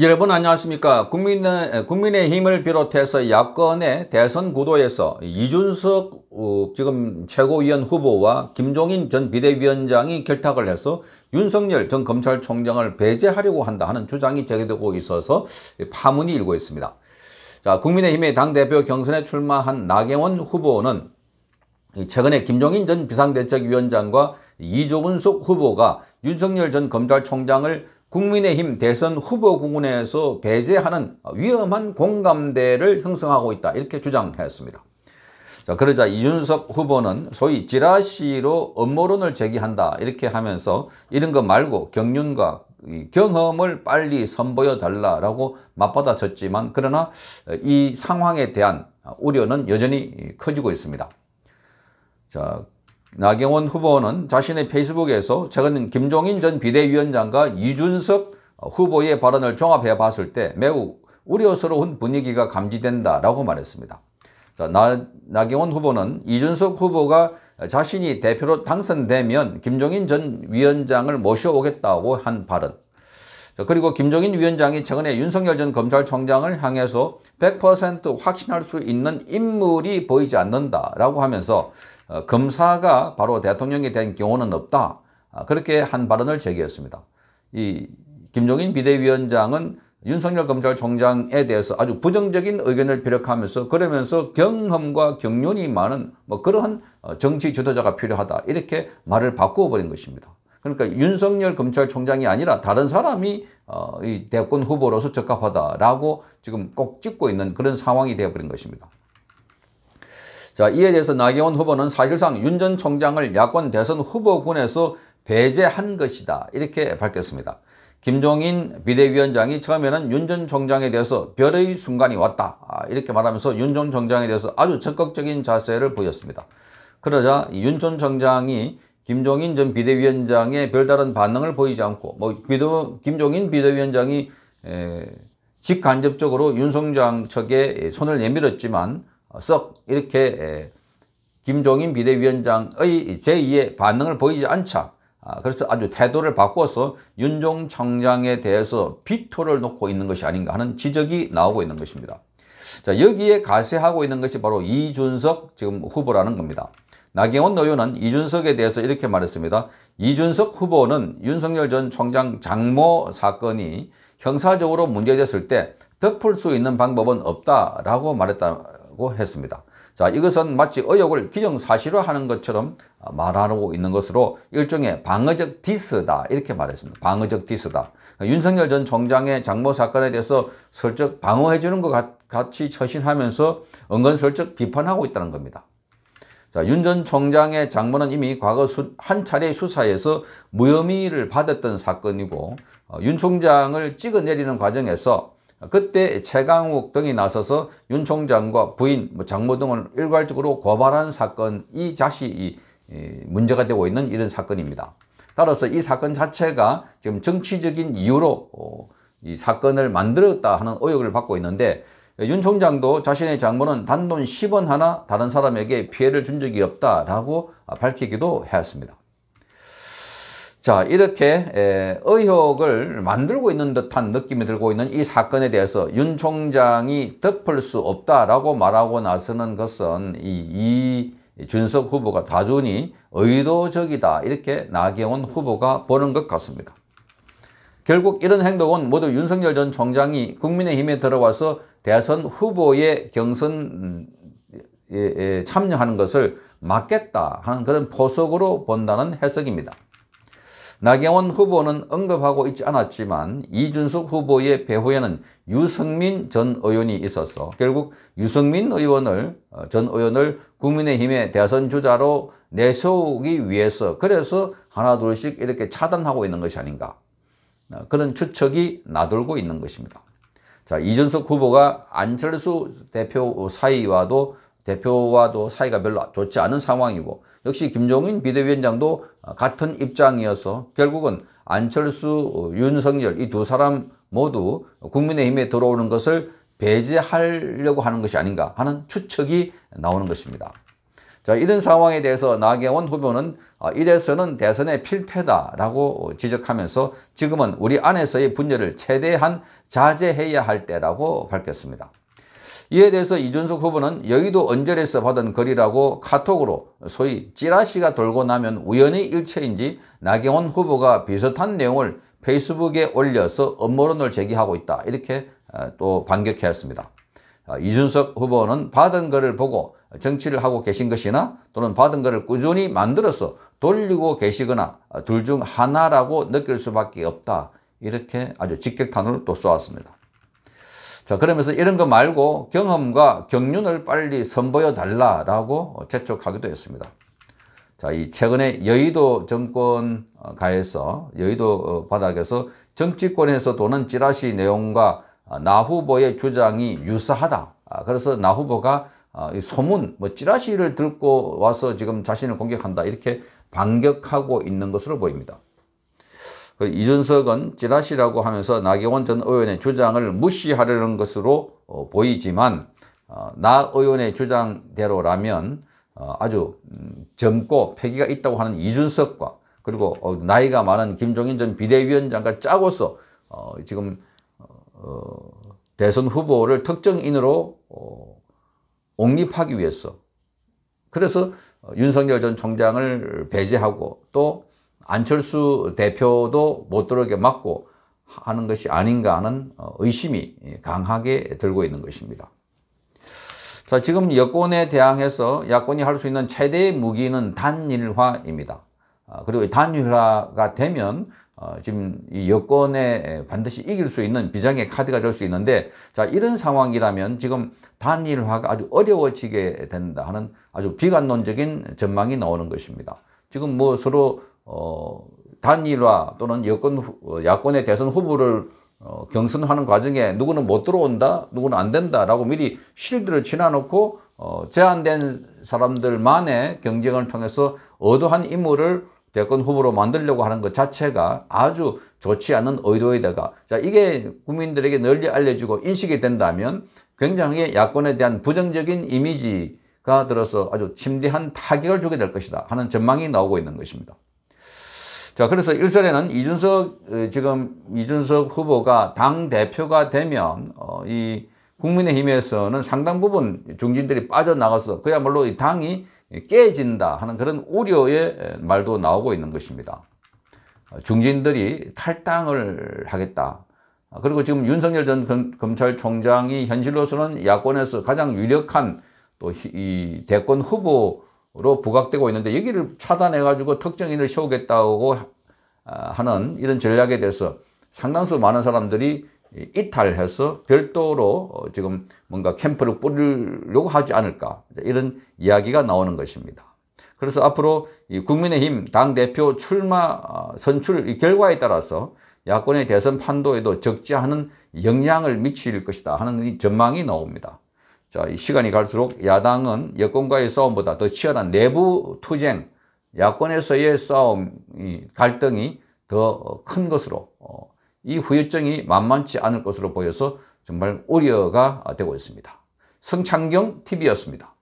여러분 안녕하십니까 국민의, 국민의힘을 비롯해서 야권의 대선 구도에서 이준석 어, 지금 최고위원 후보와 김종인 전 비대위원장이 결탁을 해서 윤석열 전 검찰총장을 배제하려고 한다 하는 주장이 제기되고 있어서 파문이 일고 있습니다 자 국민의힘의 당대표 경선에 출마한 나경원 후보는 최근에 김종인 전 비상대책위원장과 이조근숙 후보가 윤석열 전 검찰총장을 국민의힘 대선 후보 공문에서 배제하는 위험한 공감대를 형성하고 있다 이렇게 주장했습니다. 자, 그러자 이준석 후보는 소위 지라시로 업무론을 제기한다 이렇게 하면서 이런 거 말고 경륜과 경험을 빨리 선보여 달라라고 맞받아쳤지만 그러나 이 상황에 대한 우려는 여전히 커지고 있습니다. 자, 나경원 후보는 자신의 페이스북에서 최근 김종인 전 비대위원장과 이준석 후보의 발언을 종합해 봤을 때 매우 우려스러운 분위기가 감지된다라고 말했습니다. 자, 나, 나경원 후보는 이준석 후보가 자신이 대표로 당선되면 김종인 전 위원장을 모셔오겠다고 한 발언 그리고 김종인 위원장이 최근에 윤석열 전 검찰총장을 향해서 100% 확신할 수 있는 인물이 보이지 않는다라고 하면서 어, 검사가 바로 대통령이된 경우는 없다. 아, 그렇게 한 발언을 제기했습니다. 이 김종인 비대위원장은 윤석열 검찰총장에 대해서 아주 부정적인 의견을 비력하면서 그러면서 경험과 경륜이 많은 뭐 그러한 어, 정치 주도자가 필요하다 이렇게 말을 바꾸어 버린 것입니다. 그러니까 윤석열 검찰총장이 아니라 다른 사람이 어, 이 대권 후보로서 적합하다라고 지금 꼭 찍고 있는 그런 상황이 되어버린 것입니다. 자 이에 대해서 나경원 후보는 사실상 윤 전 총장을 야권 대선 후보군에서 배제한 것이다 이렇게 밝혔습니다. 김종인 비대위원장이 처음에는 윤 전 총장에 대해서 별의 순간이 왔다 아, 이렇게 말하면서 윤 전 총장에 대해서 아주 적극적인 자세를 보였습니다. 그러자 윤 전 총장이 김종인 전 비대위원장의 별다른 반응을 보이지 않고 뭐 비도, 김종인 비대위원장이 에, 직간접적으로 윤석장 측에 손을 내밀었지만 썩 이렇게 에, 김종인 비대위원장의 제2의 반응을 보이지 않자 아, 그래서 아주 태도를 바꿔서 윤종 청장에 대해서 비토를 놓고 있는 것이 아닌가 하는 지적이 나오고 있는 것입니다. 자 여기에 가세하고 있는 것이 바로 이준석 지금 후보라는 겁니다. 나경원 의원은 이준석에 대해서 이렇게 말했습니다. 이준석 후보는 윤석열 전 총장 장모 사건이 형사적으로 문제됐을 때 덮을 수 있는 방법은 없다라고 말했다고 했습니다. 자, 이것은 마치 의혹을 기정사실화하는 것처럼 말하고 있는 것으로 일종의 방어적 디스다 이렇게 말했습니다. 방어적 디스다. 윤석열 전 총장의 장모 사건에 대해서 설적 방어해 주는 것 같이 처신하면서 은근슬쩍 비판하고 있다는 겁니다. 자, 윤 전 총장의 장모는 이미 과거 수, 한 차례 수사에서 무혐의를 받았던 사건이고 어, 윤 총장을 찍어내리는 과정에서 그때 최강욱 등이 나서서 윤 총장과 부인, 뭐 장모 등을 일괄적으로 고발한 사건이 자시 이, 이 문제가 되고 있는 이런 사건입니다. 따라서 이 사건 자체가 지금 정치적인 이유로 어, 이 사건을 만들었다 하는 의혹을 받고 있는데 윤 총장도 자신의 장모는 단돈 10원 하나 다른 사람에게 피해를 준 적이 없다라고 밝히기도 했습니다. 자 이렇게 의혹을 만들고 있는 듯한 느낌이 들고 있는 이 사건에 대해서 윤 총장이 덮을 수 없다라고 말하고 나서는 것은 이, 이 준석 후보가 다준이 의도적이다 이렇게 나경원 후보가 보는 것 같습니다. 결국 이런 행동은 모두 윤석열 전 총장이 국민의힘에 들어와서 대선 후보의 경선 음, 예, 예, 참여하는 것을 막겠다 하는 그런 포석으로 본다는 해석입니다. 나경원 후보는 언급하고 있지 않았지만 이준석 후보의 배후에는 유승민 전 의원이 있었어 결국 유승민 의원을 어, 전 의원을 국민의힘의 대선 주자로 내세우기 위해서 그래서 하나둘씩 이렇게 차단하고 있는 것이 아닌가 어, 그런 추측이 나돌고 있는 것입니다. 자, 이준석 후보가 안철수 대표 사이와도 대표와도 사이가 별로 좋지 않은 상황이고 역시 김종인 비대위원장도 같은 입장이어서 결국은 안철수, 윤석열 이 두 사람 모두 국민의힘에 들어오는 것을 배제하려고 하는 것이 아닌가 하는 추측이 나오는 것입니다. 자, 이런 상황에 대해서 나경원 후보는 아, 이래서는 대선의 필패다라고 지적하면서 지금은 우리 안에서의 분열을 최대한 자제해야 할 때라고 밝혔습니다. 이에 대해서 이준석 후보는 여의도 언저리에서 받은 글이라고 카톡으로 소위 찌라시가 돌고 나면 우연히 일체인지 나경원 후보가 비슷한 내용을 페이스북에 올려서 업무론을 제기하고 있다 이렇게 아, 또반격해왔습니다 아, 이준석 후보는 받은 거를 보고 정치를 하고 계신 것이나 또는 받은 거를 꾸준히 만들어서 돌리고 계시거나 둘 중 하나라고 느낄 수밖에 없다. 이렇게 아주 직격탄으로 또 쏘았습니다. 자 그러면서 이런 거 말고 경험과 경륜을 빨리 선보여 달라라고 재촉하기도 했습니다. 자, 이 최근에 여의도 정권가에서 여의도 어, 바닥에서 정치권에서 도는 찌라시 내용과 아, 나 후보의 주장이 유사하다. 아, 그래서 나 후보가 아, 소문, 뭐 찌라시를 들고 와서 지금 자신을 공격한다. 이렇게 반격하고 있는 것으로 보입니다. 그 이준석은 찌라시라고 하면서 나경원 전 의원의 주장을 무시하려는 것으로 어, 보이지만 어, 나 의원의 주장대로라면 어, 아주 음, 젊고 패기가 있다고 하는 이준석과 그리고 나이가 많은 김종인 전 비대위원장과 짜고서 지금 어, 대선 후보를 특정인으로 어, 옹립하기 위해서 그래서 어, 윤석열 전 총장을 배제하고 또 안철수 대표도 못 들어오게 막고 하는 것이 아닌가 하는 의심이 강하게 들고 있는 것입니다. 자, 지금 여권에 대항해서 야권이 할 수 있는 최대의 무기는 단일화입니다. 아, 그리고 단일화가 되면 어, 지금 이 여권에 반드시 이길 수 있는 비장의 카드가 될 수 있는데 자 이런 상황이라면 지금 단일화가 아주 어려워지게 된다 하는 아주 비관론적인 전망이 나오는 것입니다. 지금 뭐 서로 어, 단일화 또는 여권 어, 야권의 대선 후보를 어, 경선하는 과정에 누구는 못 들어온다, 누구는 안 된다라고 미리 실드를 지나놓고 어, 제한된 사람들만의 경쟁을 통해서 어떠한 임무를 대권 후보로 만들려고 하는 것 자체가 아주 좋지 않은 의도에다가 자 이게 국민들에게 널리 알려지고 인식이 된다면 굉장히 야권에 대한 부정적인 이미지가 들어서 아주 침대한 타격을 주게 될 것이다 하는 전망이 나오고 있는 것입니다. 자 그래서 일선에는 이준석 어, 지금 이준석 후보가 당 대표가 되면 어, 이 국민의힘에서는 상당 부분 중진들이 빠져나가서 그야말로 이 당이 깨진다 하는 그런 우려의 말도 나오고 있는 것입니다. 중진들이 탈당을 하겠다. 그리고 지금 윤석열 전 검찰총장이 현실로서는 야권에서 가장 유력한 또 이 대권 후보로 부각되고 있는데 여기를 차단해가지고 특정인을 세우겠다고 아, 하는 이런 전략에 대해서 상당수 많은 사람들이 이탈해서 별도로 어, 지금 뭔가 캠프를 꾸리려고 하지 않을까 이런 이야기가 나오는 것입니다. 그래서 앞으로 이 국민의힘 당대표 출마 어, 선출 결과에 따라서 야권의 대선 판도에도 적지 않은 영향을 미칠 것이다 하는 이 전망이 나옵니다. 자, 이 시간이 갈수록 야당은 여권과의 싸움보다 더 치열한 내부 투쟁, 야권에서의 싸움, 이 갈등이 더 큰 것으로 어, 이 후유증이 만만치 않을 것으로 보여서 정말 우려가 되고 있습니다. 성창경 TV였습니다.